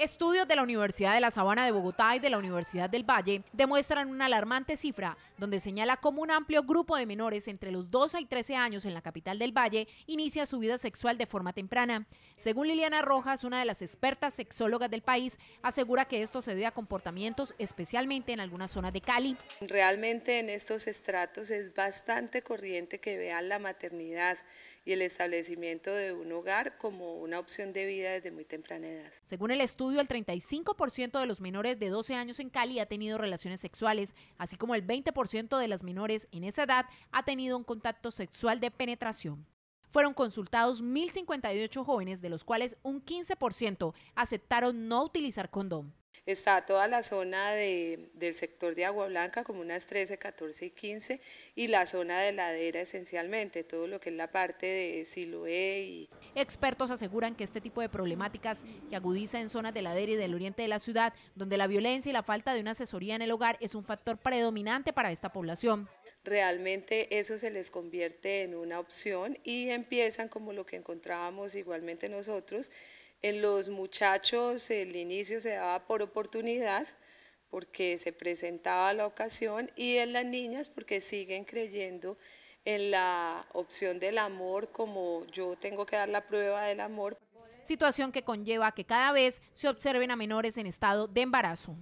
Estudios de la Universidad de la Sabana de Bogotá y de la Universidad del Valle demuestran una alarmante cifra donde señala cómo un amplio grupo de menores entre los 12 y 13 años en la capital del Valle inicia su vida sexual de forma temprana. Según Liliana Rojas, una de las expertas sexólogas del país, asegura que esto se debe a comportamientos especialmente en algunas zonas de Cali. Realmente en estos estratos es bastante corriente que vean la maternidad y el establecimiento de un hogar como una opción de vida desde muy temprana edad. Según el estudio, el 35% de los menores de 12 años en Cali ha tenido relaciones sexuales, así como el 20% de las menores en esa edad ha tenido un contacto sexual de penetración. Fueron consultados 1.058 jóvenes, de los cuales un 15% aceptaron no utilizar condón. Está toda la zona del sector de Agua Blanca, como unas 13, 14 y 15, y la zona de ladera esencialmente, todo lo que es la parte de Siloé. Y... Expertos aseguran que este tipo de problemáticas que agudiza en zonas de ladera y del oriente de la ciudad, donde la violencia y la falta de una asesoría en el hogar es un factor predominante para esta población realmente eso se les convierte en una opción y empiezan como lo que encontrábamos igualmente nosotros, en los muchachos el inicio se daba por oportunidad, porque se presentaba la ocasión, y en las niñas porque siguen creyendo en la opción del amor como yo tengo que dar la prueba del amor. Situación que conlleva que cada vez se observen a menores en estado de embarazo.